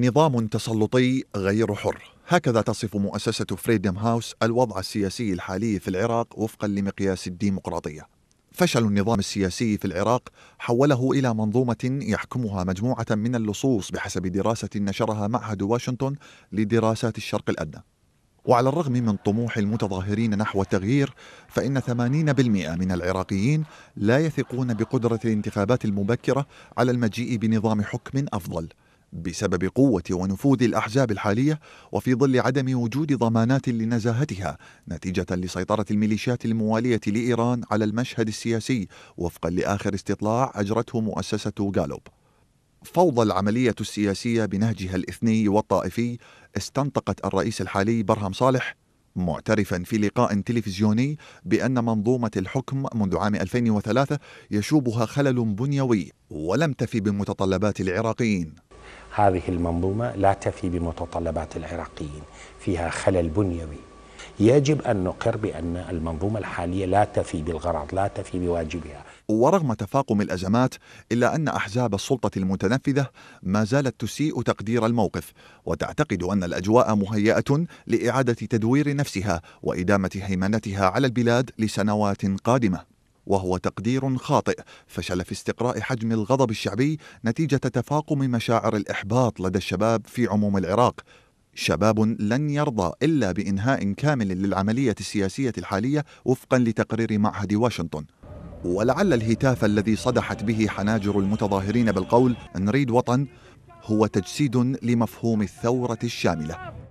نظام تسلطي غير حر هكذا تصف مؤسسة فريدم هاوس الوضع السياسي الحالي في العراق وفقا لمقياس الديمقراطية فشل النظام السياسي في العراق حوله إلى منظومة يحكمها مجموعة من اللصوص بحسب دراسة نشرها معهد واشنطن لدراسات الشرق الأدنى وعلى الرغم من طموح المتظاهرين نحو التغيير فإن 80% من العراقيين لا يثقون بقدرة الانتخابات المبكرة على المجيء بنظام حكم أفضل بسبب قوة ونفوذ الأحزاب الحالية وفي ظل عدم وجود ضمانات لنزاهتها نتيجة لسيطرة الميليشيات الموالية لإيران على المشهد السياسي وفقا لآخر استطلاع أجرته مؤسسة غالوب فوضى العملية السياسية بنهجها الإثني والطائفي استنطقت الرئيس الحالي برهم صالح معترفا في لقاء تلفزيوني بأن منظومة الحكم منذ عام 2003 يشوبها خلل بنيوي ولم تفي بمتطلبات العراقيين هذه المنظومة لا تفي بمتطلبات العراقيين فيها خلل بنيوي يجب أن نقر بأن المنظومة الحالية لا تفي بالغرض لا تفي بواجبها ورغم تفاقم الأزمات إلا أن أحزاب السلطة المتنفذة ما زالت تسيء تقدير الموقف وتعتقد أن الأجواء مهيئة لإعادة تدوير نفسها وإدامة هيمنتها على البلاد لسنوات قادمة وهو تقدير خاطئ فشل في استقراء حجم الغضب الشعبي نتيجه تفاقم مشاعر الاحباط لدى الشباب في عموم العراق شباب لن يرضى الا بانهاء كامل للعمليه السياسيه الحاليه وفقا لتقرير معهد واشنطن ولعل الهتاف الذي صدحت به حناجر المتظاهرين بالقول نريد وطن هو تجسيد لمفهوم الثوره الشامله